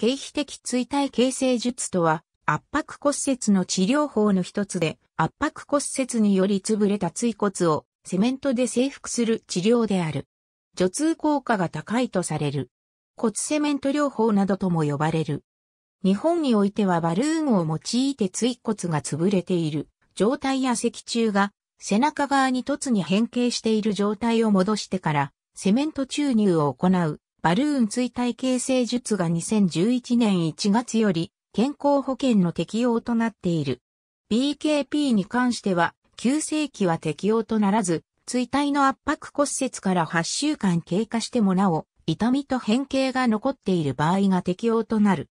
経皮的椎体形成術とは、圧迫骨折の治療法の一つで、圧迫骨折により潰れた椎骨をセメントで征服する治療である。除痛効果が高いとされる。骨セメント療法などとも呼ばれる。日本においてはバルーンを用いて椎骨が潰れている状態や脊柱が背中側に突に変形している状態を戻してからセメント注入を行うバルーン追体形成術が2011年1月より健康保険の適用となっている。BKP に関しては、急性期は適用とならず、追体の圧迫骨折から8週間経過してもなお、痛みと変形が残っている場合が適用となる。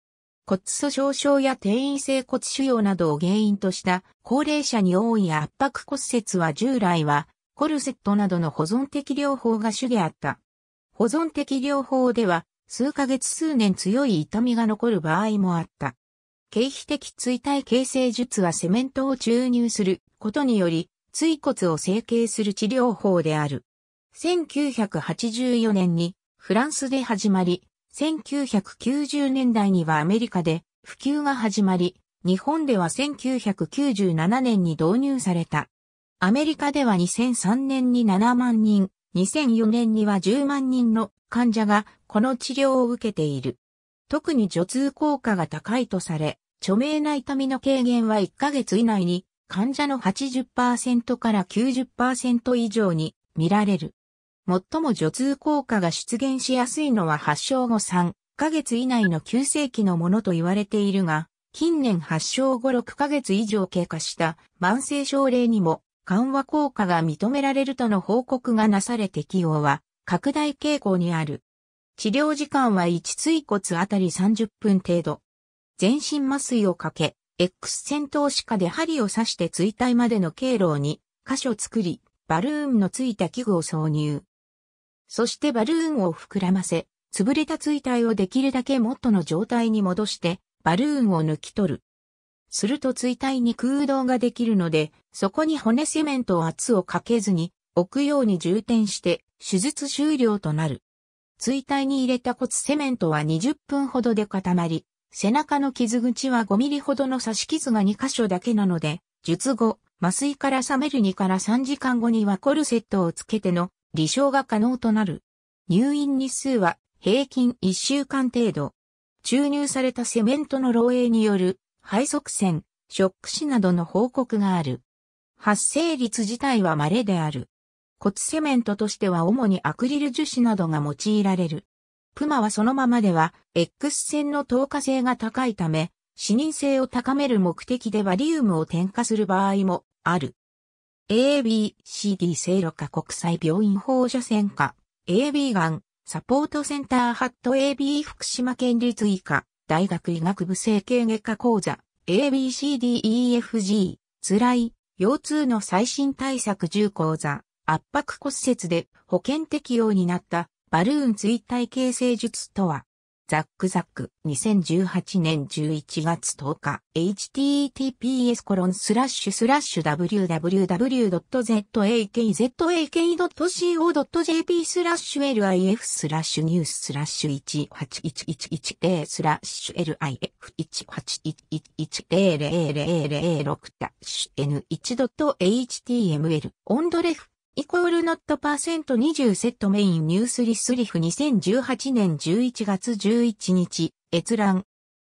骨粗鬆症や転移性骨腫瘍などを原因とした高齢者に多い圧迫骨折は従来はコルセットなどの保存的療法が主であった。保存的療法では、数ヶ月数年強い痛みが残る場合もあった。経皮的椎体形成術はセメントを注入することにより、椎骨を成形する治療法である。1984年にフランスで始まり、1990年代にはアメリカで普及が始まり、日本では1997年に導入された。アメリカでは2003年に7万人、2004年には10万人の患者がこの治療を受けている。特に除痛効果が高いとされ、著名な痛みの軽減は1ヶ月以内に患者の80%から90%以上に見られる。最も除痛効果が出現しやすいのは発症後3ヶ月以内の急性期のものと言われているが、近年発症後6ヶ月以上経過した慢性症例にも緩和効果が認められるとの報告がなされ適用は拡大傾向にある。治療時間は1椎骨あたり30分程度。全身麻酔をかけ、X 線投資下で針を刺して椎体までの経路に箇所作り、バルーンのついた器具を挿入。そしてバルーンを膨らませ、潰れた椎体をできるだけ元の状態に戻して、バルーンを抜き取る。すると椎体に空洞ができるので、そこに骨セメントを圧をかけずに置くように充填して手術終了となる。椎体に入れた骨セメントは20分ほどで固まり、背中の傷口は5ミリほどの刺し傷が2箇所だけなので、術後、麻酔から冷める2から3時間後にはコルセットをつけての離症が可能となる。入院日数は平均1週間程度。注入されたセメントの漏洩による肺塞栓、ショック死などの報告がある。発生率自体は稀である。骨セメントとしては主にアクリル樹脂などが用いられる。プマはそのままでは X 線の透過性が高いため、視認性を高める目的でバリウムを添加する場合もある。ABCD 制路加国際病院放射線科 AB がサポートセンターハット AB 福島県立医科大学医学部整形外科講座 ABCDEFG 辛い腰痛の最新対策10講座圧迫骨折で保険適用になったバルーン追体形成術とはザックザック2018年11月10日 https コロンスラッシュスラッシュ www.zakzak.co.jp スラッシュ lif スラッシュニューススラッシュ1 8 1 1 1スラッシュ lif181100006-n1.html オンドレフイコールノットパーセント20セットメインニュースリスリフ2018年11月11日、閲覧。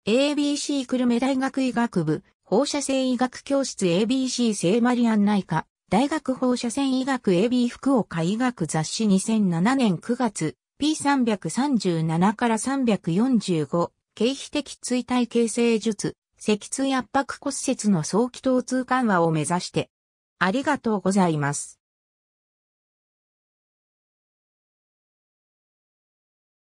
ABC 久留米大学医学部、放射線医学教室 ABC 聖マリアン内科、大学放射線医学 AB 福岡医学雑誌2007年9月、P337 から345、経皮的椎体形成術、脊椎圧迫骨折の早期疼痛緩和を目指して。ありがとうございます。